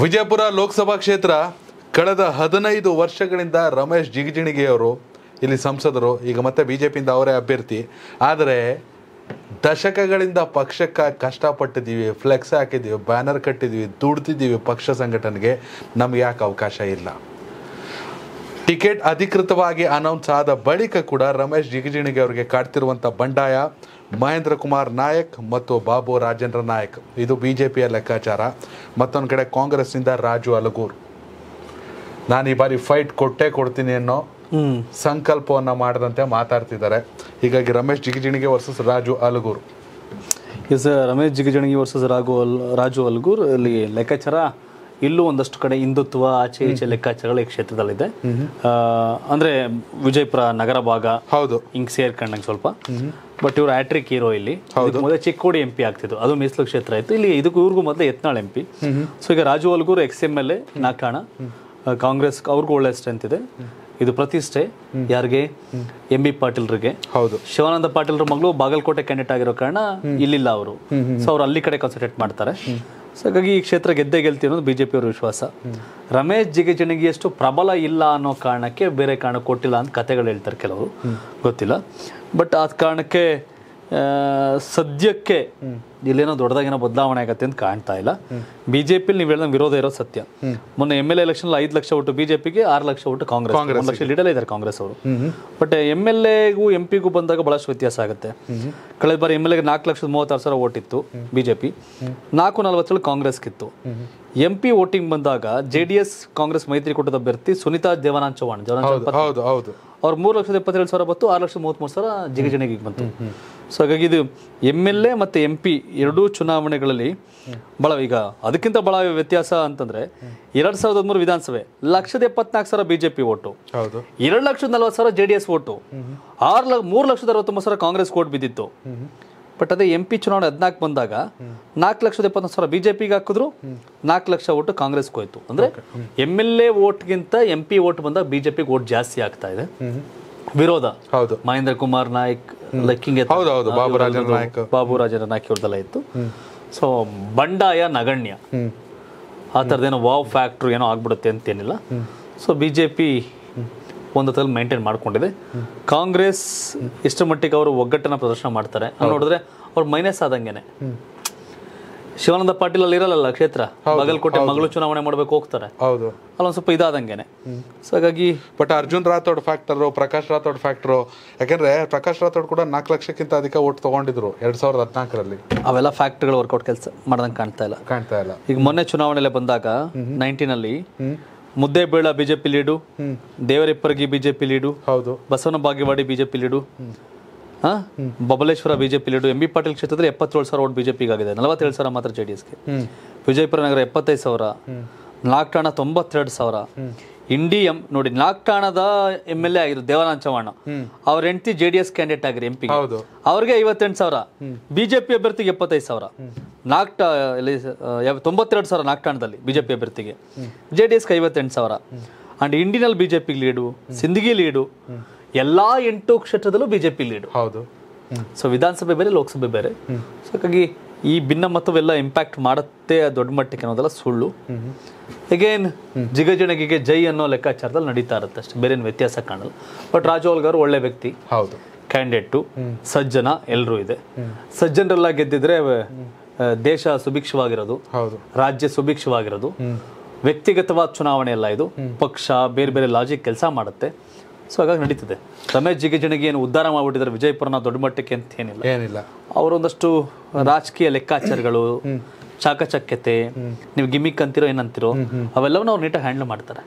ವಿಜಯಪುರ ಲೋಕಸಭಾ ಕ್ಷೇತ್ರ ಕಳೆದ ಹದಿನೈದು ವರ್ಷಗಳಿಂದ ರಮೇಶ್ ಜಿಗಜಿಣಿಗೆಯವರು ಇಲ್ಲಿ ಸಂಸದರು ಈಗ ಮತ್ತೆ ಬಿ ಜೆ ಪಿಯಿಂದ ಅವರೇ ಅಭ್ಯರ್ಥಿ ಆದರೆ ದಶಕಗಳಿಂದ ಪಕ್ಷಕ್ಕೆ ಕಷ್ಟಪಟ್ಟಿದ್ದೀವಿ ಫ್ಲೆಕ್ಸ್ ಹಾಕಿದ್ದೀವಿ ಬ್ಯಾನರ್ ಕಟ್ಟಿದ್ದೀವಿ ದುಡ್ತಿದ್ದೀವಿ ಪಕ್ಷ ಸಂಘಟನೆಗೆ ನಮ್ಗೆ ಯಾಕೆ ಅವಕಾಶ ಇಲ್ಲ ಟಿಕೆಟ್ ಅಧಿಕೃತವಾಗಿ ಅನೌನ್ಸ್ ಆದ ಬಳಿಕ ಕೂಡ ರಮೇಶ್ ಜಿಗಜಿಣಿಗೆ ಅವರಿಗೆ ಕಾಡ್ತಿರುವಂಥ ಬಂಡಾಯ ಮಹೇಂದ್ರ ಕುಮಾರ್ ನಾಯಕ್ ಮತ್ತು ಬಾಬು ರಾಜೇಂದ್ರ ನಾಯಕ್ ಇದು ಬಿ ಜೆ ಪಿಯ ಲೆಕ್ಕಾಚಾರ ಮತ್ತೊಂದು ಕಡೆ ಕಾಂಗ್ರೆಸ್ನಿಂದ ರಾಜು ಅಲಗೂರ್ ನಾನು ಈ ಬಾರಿ ಫೈಟ್ ಕೊಟ್ಟೇ ಕೊಡ್ತೀನಿ ಅನ್ನೋ ಸಂಕಲ್ಪವನ್ನು ಮಾಡದಂತೆ ಮಾತಾಡ್ತಿದ್ದಾರೆ ಹೀಗಾಗಿ Ramesh Jigajinagi versus Raju Alagur yes Ramesh Jigajinagi versus Raghu ಅಲ್ ರಾಜು ಅಲ್ಗೂರ್ ಇಲ್ಲಿ ಲೆಕ್ಕಾಚಾರ ಇಲ್ಲೂ ಒಂದಷ್ಟು ಕಡೆ ಹಿಂದುತ್ವ ಆಚೆ ಈಚೆ ಲೆಕ್ಕಾಚಾರಗಳು ಈ ಕ್ಷೇತ್ರದಲ್ಲಿದೆ ಅಂದ್ರೆ ವಿಜಯಪುರ ನಗರ ಭಾಗ ಹೌದು ಹಿಂಗ್ ಸೇರ್ಕೊಂಡಂಗೆ ಸ್ವಲ್ಪ ಬಟ್ ಇವರು ಆಟ್ರಿಕ್ ಹೀರೋ ಇಲ್ಲಿ ಮೊದಲೇ ಚಿಕ್ಕೋಡಿ ಎಂ ಪಿ ಆಗ್ತಿತ್ತು ಅದು ಮೀಸಲು ಕ್ಷೇತ್ರ ಇತ್ತು ಇಲ್ಲಿ ಇದಕ್ಕೂ ಇವ್ರಿಗೂ ಮೊದಲೇ ಎತ್ನಾಳ್ ಎಂ ಪಿ ಸೊ ಈಗ Raju Algur ex M L A ನಾಕಾಣ ಕಾಂಗ್ರೆಸ್ ಅವ್ರಿಗೂ ಒಳ್ಳೆ ಸ್ಟ್ರೆಂತ್ ಇದೆ ಇದು ಪ್ರತಿಷ್ಠೆ ಯಾರಿಗೆ ಎಂ ಬಿ ಪಾಟೀಲ್ರಿಗೆ ಹೌದು ಶಿವಾನಂದ ಪಾಟೀಲ್ರ ಮಗಳು ಬಾಗಲಕೋಟೆ ಕ್ಯಾಂಡಿಡೇಟ್ ಆಗಿರೋ ಕಾರಣ ಇಲ್ಲಿಲ್ಲ ಅವರು ಸೊ ಅವ್ರು ಅಲ್ಲಿ ಕಡೆ ಕಾನ್ಸಂಟ್ರೇಟ್ ಮಾಡ್ತಾರೆ ಸೊ ಹಾಗಾಗಿ ಈ ಕ್ಷೇತ್ರ ಗೆದ್ದೇ ಗೆಲ್ತೀವಿ ಅನ್ನೋದು ಬಿ ಜೆ ಪಿಯವ್ರ ವಿಶ್ವಾಸ ರಮೇಶ್ ಎಷ್ಟು ಪ್ರಬಲ ಇಲ್ಲ ಅನ್ನೋ ಕಾರಣಕ್ಕೆ ಬೇರೆ ಕಾರಣ ಕೊಟ್ಟಿಲ್ಲ ಅಂತ ಕತೆಗಳು ಹೇಳ್ತಾರೆ ಕೆಲವರು ಗೊತ್ತಿಲ್ಲ ಬಟ್ ಆ ಕಾರಣಕ್ಕೆ ಸದ್ಯಕ್ಕೆ ಇಲ್ಲೇನೋ ಏನೋ ಬದಲಾವಣೆ ಆಗತ್ತೆ ಅಂತ ಕಾಣ್ತಾ ಇಲ್ಲ ಬಿಜೆಪಿ ನೀವು ಹೇಳಿದಂಗೆ ವಿರೋಧ ಇರೋ ಸತ್ಯ ಮೊನ್ನೆ ಎಮ್ ಎಲ್ ಎಲೆಕ್ಷನ್ ಐದು ಲಕ್ಷ ಒಟ್ಟು ಬಿಜೆಪಿಗೆ ಆರು ಲಕ್ಷ ಒಟ್ಟು ಕಾಂಗ್ರೆಸ್ ಒಂದು ಲಕ್ಷ ಲೀಡರೇ ಇದ್ದಾರೆ ಕಾಂಗ್ರೆಸ್ ಅವರು ಬಟ್ ಎಮ್ ಎಲ್ ಎಗೂ ಎಂ ಪಿಗೂ ಬಂದಾಗ ಬಹಳಷ್ಟು ವ್ಯತ್ಯಾಸ ಆಗುತ್ತೆ ಕಳೆದ ಬಾರಿ ಎಮ್ ಎಲ್ ಎಗೆ ನಾಲ್ಕು ಲಕ್ಷದ ಮೂವತ್ತಾರು ಸಾವಿರ ಇತ್ತು ಬಿಜೆಪಿ ನಾಲ್ಕು ನಲ್ವತ್ತೇಳು ಕಾಂಗ್ರೆಸ್ಗಿತ್ತು ಎಂ ಪಿ ವೋಟಿಂಗ್ ಬಂದಾಗ ಜೆ ಡಿ ಎಸ್ ಕಾಂಗ್ರೆಸ್ ಮೈತ್ರಿಕೂಟದ ಅಭ್ಯರ್ಥಿ ಸುನಿತಾ ದೇವನಾಥ್ ಚೌಹಾಣ್ ಅವ್ರು ಮೂರು ಲಕ್ಷದ ಎಪ್ಪತ್ತೆರಡು ಸಾವಿರ ಬತ್ತು ಆರು ಲಕ್ಷ ಮೂವತ್ತ್ಮೂರು ಸಾವಿರ ಜಿಗಿಜಣಿಗೆ ಬಂತು ಸೊ ಹಾಗಾಗಿ ಇದು ಎಮ್ ಎಲ್ ಎ ಮತ್ತು ಎಂ ಪಿ ಎರಡೂ ಚುನಾವಣೆಗಳಲ್ಲಿ ಭಾಳ ಈಗ ಅದಕ್ಕಿಂತ ಭಾಳ ವ್ಯತ್ಯಾಸ ಅಂತಂದ್ರೆ ಎರಡ್ ಸಾವಿರದ ಹದಿಮೂರು ವಿಧಾನಸಭೆ ಲಕ್ಷದ ಎಪ್ಪತ್ನಾಲ್ಕು ಸಾವಿರ ಬಿಜೆಪಿ ಜೆ ಪಿ ಓಟು ಎರಡು ಲಕ್ಷದ ನಲ್ವತ್ತು ಸಾವಿರ ಜೆ ಡಿ ಎಸ್ ಓಟು ಆರು ಲಕ್ಷ ಮೂರು ಲಕ್ಷದ ಅರವತ್ತೊಂಬತ್ತು ಸಾವಿರ ಕಾಂಗ್ರೆಸ್ ಓಟ್ ಬಿದ್ದಿತ್ತು ಬಟ್ ಅದೇ ಎಂ ಪಿ ಚುನಾವಣೆ ಹದಿನಾಲ್ಕು ಬಂದಾಗ ನಾಲ್ಕು ಲಕ್ಷದ ಎಪ್ಪತ್ತೊಂದು ಸಾವಿರ ಬಿ ಹಾಕಿದ್ರು ನಾಲ್ಕು ಲಕ್ಷ ಓಟ್ ಕಾಂಗ್ರೆಸ್ಗೆ ಹೋಯ್ತು ಅಂದರೆ ಎಮ್ ಎಲ್ ಎ ಓಟ್ಗಿಂತ ಎಂ ಪಿ ಓಟ್ ಬಂದಾಗ ಬಿ ಜೆ ಓಟ್ ಜಾಸ್ತಿ ಆಗ್ತಾ ಇದೆ ವಿರೋಧ ಹೌದು ಮಹೇಂದ್ರ ಕುಮಾರ್ ನಾಯ್ಕ್ ಲೆಕ್ಕಿಂಗ್ ಬಾಬು ಇತ್ತು ಸೊ ಬಂಡಾಯ ನಗಣ್ಯ ಆ ಥರದೇನೋ ವಾವ್ ಫ್ಯಾಕ್ಟ್ರಿ ಏನೋ ಆಗ್ಬಿಡುತ್ತೆ ಅಂತೇನಿಲ್ಲ ಸೊ ಬಿ ಜೆ ಪಿ ಒಂದು ತಲೆ ಮೈಂಟೈನ್ ಮಾಡ್ಕೊಂಡಿದೆ ಕಾಂಗ್ರೆಸ್ ಇಷ್ಟು ಮಟ್ಟಿಗೆ ಅವರು ಒಗ್ಗಟ್ಟನ್ನು ಪ್ರದರ್ಶನ ಮಾಡ್ತಾರೆ ನೋಡಿದ್ರೆ ಅವ್ರು ಮೈನಸ್ ಆದಂಗೆನೆ ಶಿವಾನಂದ ಪಾಟೀಲ್ ಅಲ್ಲಿ ಇರಲ್ಲ ಕ್ಷೇತ್ರ ಬಗಲ್ಕೋಟೆ ಮಗಳು ಚುನಾವಣೆ ಮಾಡ್ಬೇಕು ಹೋಗ್ತಾರೆ ಹೌದು ಒಂದ್ ಸ್ವಲ್ಪ ಇದಾದಂಗೆನೆ ಸೊ ಹಾಗಾಗಿ but Arjun Rathod factor Prakash Rathod factor ಯಾಕಂದ್ರೆ ಪ್ರಕಾಶ್ ರಾಥೋಡ್ ಕೂಡ ನಾಲ್ಕು ಲಕ್ಷಕ್ಕಿಂತ ಅಧಿಕ ಓಟ್ ತಗೊಂಡಿದ್ರು ಎರಡ್ ಸಾವಿರದ ಹದಿನಾಲ್ಕರಲ್ಲಿ ಅವೆಲ್ಲ ಫ್ಯಾಕ್ಟ್ರಿಗಳು ವರ್ಕೌಟ್ ಕೆಲಸ ಮಾಡದಂಗ್ ಕಾಣ್ತಾ ಇಲ್ಲ ಕಾಣ್ತಾ ಇಲ್ಲ ಈಗ ಮೊನ್ನೆ ಚುನಾವಣೆಲೆ ಬಂದಾಗ ನೈನ್ಟೀನ್ ಅಲ್ಲಿ ಬೀಳ BJP lead Devarahippargi BJP lead ಹೌದು Basavana Bagewadi BJP lead Babaleshwar BJP lead M B Patil ಕ್ಷೇತ್ರದಲ್ಲಿ ಎಪ್ಪತ್ತೇಳು ಸಾವಿರ ಓಟ್ ಬಿಜೆಪಿಗೆ ಆಗಿದೆ ನಲವತ್ತೇಳು ಸಾವಿರ ಮಾತ್ರ ಜೆ ಡಿ ಎಸ್ಗೆ ವಿಜಯಪುರ ನಗರ ಎಪ್ಪತ್ತೈದು ಸಾವಿರ ನಾಲ್ಕಾಣ ತೊಂಬತ್ತೆರಡು ಸಾವಿರ ಇಂಡಿ ಎಂ ನೋಡಿ ನಾಲ್ಕಾಣದ ಎಮ್ ಎಲ್ ಎ ಆಗಿದ್ರು ದೇವಾನಂದ ಚವಾಣ ಅವ್ರ ಹೆಂಡತಿ ಜೆ ಡಿ ಎಸ್ ಕ್ಯಾಂಡಿಡೇಟ್ ಆಗಿರಿ ಎಂ ಪಿ ಅವ್ರಿಗೆ ಐವತ್ತೆಂಟು ಸಾವಿರ ಬಿಜೆಪಿ ಅಭ್ಯರ್ಥಿಗೆ ಎಪ್ಪತ್ತೈದು ಸಾವಿರ ನಾಕ್ಟ ತೊಂಬತ್ತೆರಡು ಸಾವಿರ ನಾಲ್ಕಾಣದಲ್ಲಿ ಬಿಜೆಪಿ ಅಭ್ಯರ್ಥಿಗೆ ಜೆ ಡಿ ಎಸ್ಗೆ ಐವತ್ತೆಂಟು ಸಾವಿರ ಅಂಡ್ ಇಂಡಿನಲ್ಲಿ ಬಿಜೆಪಿಗೆ ಲೀಡು ಸಿಂದಗಿ ಲೀಡು ಎಲ್ಲ ಎಂಟು ಕ್ಷೇತ್ರದಲ್ಲೂ ಬಿಜೆಪಿ ಲೀಡ್ ಹೌದು ಸೊ ವಿಧಾನಸಭೆ ಬೇರೆ ಲೋಕಸಭೆ ಬೇರೆ ಸೊ ಹಾಗಾಗಿ ಈ ಮತವೆಲ್ಲ ಇಂಪ್ಯಾಕ್ಟ್ ಮಾಡುತ್ತೆ ದೊಡ್ಡ ಮಟ್ಟಕ್ಕೆ ಅನ್ನೋದೆಲ್ಲ ಸುಳ್ಳು ಅಗೇನ್ ಜಿಗಜಣಗಿಗೆ ಜೈ ಅನ್ನೋ ಲೆಕ್ಕಾಚಾರದಲ್ಲಿ ನಡೀತಾ ಇರುತ್ತೆ ಅಷ್ಟೇ ಬೇರೆ ವ್ಯತ್ಯಾಸ ಕಾಣಲ್ಲ ಬಟ್ ರಾಜೋಲ್ ಅವರು ಒಳ್ಳೆ ವ್ಯಕ್ತಿ ಹೌದು ಕ್ಯಾಂಡಿಡೇಟು ಸಜ್ಜನ ಎಲ್ಲರೂ ಇದೆ ಸಜ್ಜನರೆಲ್ಲ ಗೆದ್ದಿದ್ರೆ ದೇಶ ಸುಭಿಕ್ಷವಾಗಿರೋದು ರಾಜ್ಯ ಸುಭಿಕ್ಷವಾಗಿರೋದು ವ್ಯಕ್ತಿಗತವಾದ ಚುನಾವಣೆ ಎಲ್ಲ ಇದು ಪಕ್ಷ ಬೇರೆ ಬೇರೆ ಲಾಜಿಕ್ ಕೆಲಸ ಮಾಡುತ್ತೆ ಸೊ ಹಾಗಾಗಿ ನಡೀತದೆ ರಮೇಶ್ ಜಿಣಿಗೆ ಏನು ಉದ್ಧಾರ ಮಾಡಿಬಿಟ್ಟಿದ್ದಾರೆ ವಿಜಯಪುರನ ದೊಡ್ಡ ಮಟ್ಟಕ್ಕೆ ಅಂತ ಏನಿಲ್ಲ ಏನಿಲ್ಲ ಅವರೊಂದಷ್ಟು ರಾಜಕೀಯ ಲೆಕ್ಕಾಚಾರಗಳು ಚಾಕಚಕ್ಯತೆ ನೀವು ಗಿಮಿಕ್ ಅಂತಿರೋ ಏನಂತಿರೋ ಅವೆಲ್ಲವನ್ನ ಅವ್ರು ನೀಟಾಗಿ ಹ್ಯಾಂಡಲ್ ಮಾಡ್ತಾರೆ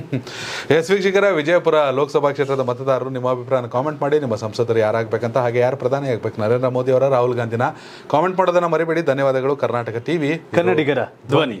ಎಸ್ ವೀಕ್ಷಕರ ವಿಜಯಪುರ ಲೋಕಸಭಾ ಕ್ಷೇತ್ರದ ಮತದಾರರು ನಿಮ್ಮ ಅಭಿಪ್ರಾಯನ ಕಾಮೆಂಟ್ ಮಾಡಿ ನಿಮ್ಮ ಸಂಸದರು ಯಾರಾಗಬೇಕಂತ ಹಾಗೆ ಯಾರು ಪ್ರಧಾನಿ ಆಗ್ಬೇಕು ನರೇಂದ್ರ ಮೋದಿ ಅವರ ರಾಹುಲ್ ಗಾಂಧಿನ ಕಾಮೆಂಟ್ ಮಾಡೋದನ್ನ ಮರಿಬೇಡಿ ಧನ್ಯವಾದಗಳು ಕರ್ನಾಟಕ ಟಿವಿ ಕನ್ನಡಿಗರ ಧ್ವನಿ